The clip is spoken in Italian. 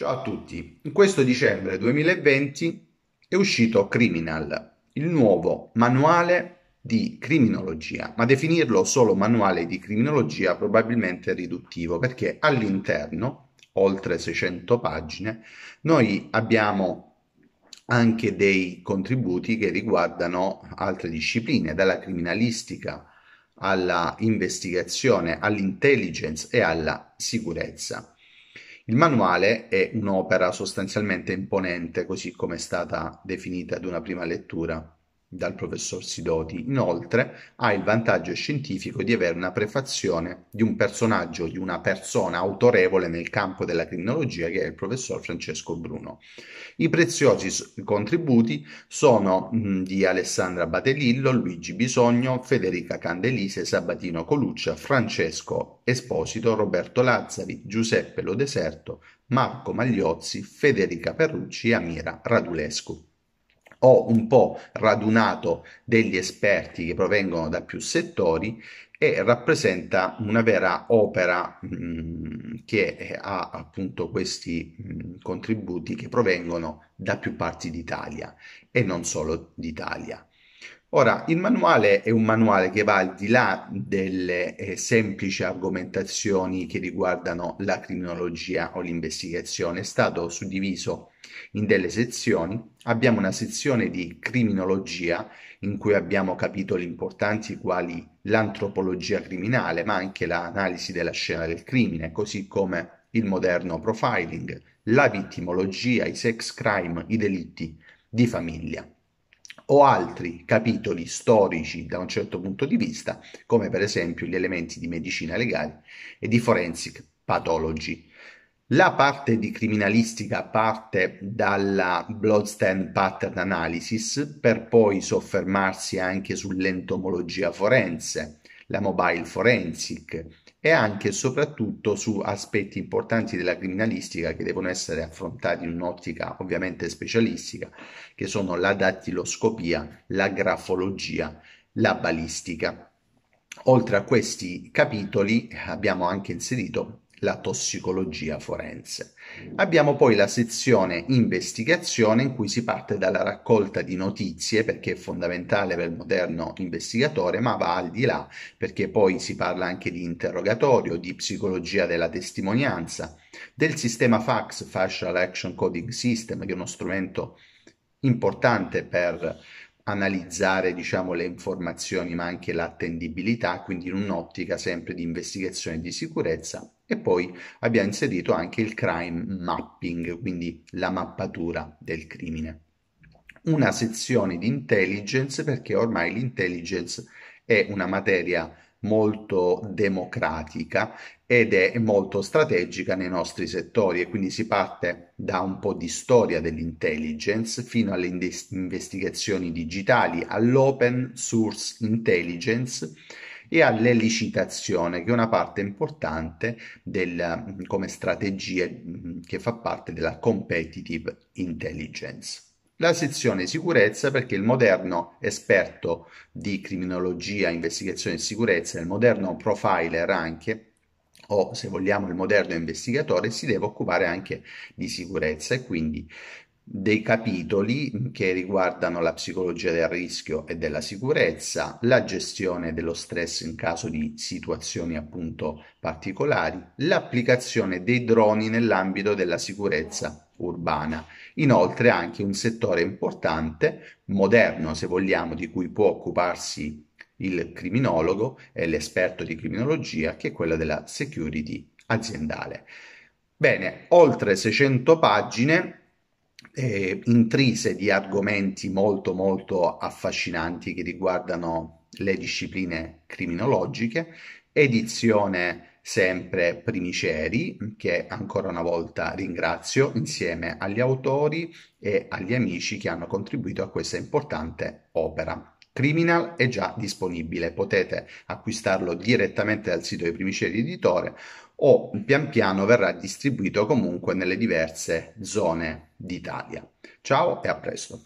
Ciao a tutti, in questo dicembre 2020 è uscito Criminal, il nuovo manuale di criminologia, ma definirlo solo manuale di criminologia probabilmente è riduttivo perché all'interno, oltre 600 pagine, noi abbiamo anche dei contributi che riguardano altre discipline, dalla criminalistica alla investigazione, all'intelligence e alla sicurezza. Il manuale è un'opera sostanzialmente imponente così come è stata definita ad una prima lettura dal professor Sidoti. Inoltre ha il vantaggio scientifico di avere una prefazione di un personaggio, di una persona autorevole nel campo della criminologia che è il professor Francesco Bruno. I preziosi contributi sono di Alessandra Batelillo, Luigi Bisogno, Federica Candelise, Sabatino Coluccia, Francesco Esposito, Roberto Lazzari, Giuseppe Lodeserto, Marco Magliozzi, Federica Perrucci e Amira Radulescu ho un po' radunato degli esperti che provengono da più settori e rappresenta una vera opera mh, mm, che ha appunto questi mh, mm, contributi che provengono da più parti d'Italia e non solo d'Italia. Ora, il manuale è un manuale che va al di là delle eh, semplici argomentazioni che riguardano la criminologia o l'investigazione, è stato suddiviso in delle sezioni. Abbiamo una sezione di criminologia in cui abbiamo capitoli importanti quali l'antropologia criminale, ma anche l'analisi della scena del crimine, così come il moderno profiling, la vittimologia, i sex crime, i delitti di famiglia o altri capitoli storici da un certo punto di vista, come per esempio gli elementi di medicina legale e di forensic pathology. La parte di criminalistica parte dalla bloodstand pattern analysis per poi soffermarsi anche sull'entomologia forense, la mobile forensic, e anche e soprattutto su aspetti importanti della criminalistica che devono essere affrontati in un'ottica ovviamente specialistica, che sono la dattiloscopia, la grafologia, la balistica. Oltre a questi capitoli abbiamo anche inserito la tossicologia forense. Abbiamo poi la sezione investigazione in cui si parte dalla raccolta di notizie perché è fondamentale per il moderno investigatore, ma va al di là perché poi si parla anche di interrogatorio, di psicologia della testimonianza, del sistema fax, Facial Action Coding System, che è uno strumento importante per analizzare diciamo, le informazioni ma anche l'attendibilità, quindi in un'ottica sempre di investigazione di sicurezza e poi abbiamo inserito anche il crime mapping, quindi la mappatura del crimine. Una sezione di intelligence perché ormai l'intelligence è una materia molto democratica ed è molto strategica nei nostri settori e quindi si parte da un po' di storia dell'intelligence fino alle investigazioni digitali, all'open source intelligence e alle licitazioni, che è una parte importante del, mm, come strategie mm, che fa parte della competitive intelligence. La sezione sicurezza perché il moderno esperto di criminologia, investigazione e sicurezza, il moderno profiler anche, o se vogliamo il moderno investigatore, si deve occupare anche di sicurezza e quindi dei capitoli che riguardano la psicologia del rischio e della sicurezza, la gestione dello stress in caso di situazioni appunto particolari, l'applicazione dei droni nell'ambito della sicurezza urbana. Inoltre anche un settore importante, moderno se vogliamo, di cui può occuparsi il criminologo e l'esperto di criminologia, che è quello della security aziendale. Bene, oltre 600 pagine eh, intrise di argomenti molto molto affascinanti che riguardano le discipline criminologiche, edizione sempre Primiceri, che ancora una volta ringrazio insieme agli autori e agli amici che hanno contribuito a questa importante opera. Criminal è già disponibile, potete acquistarlo direttamente dal sito dei Primicieri Editore o pian piano verrà distribuito comunque nelle diverse zone d'Italia. Ciao e a presto!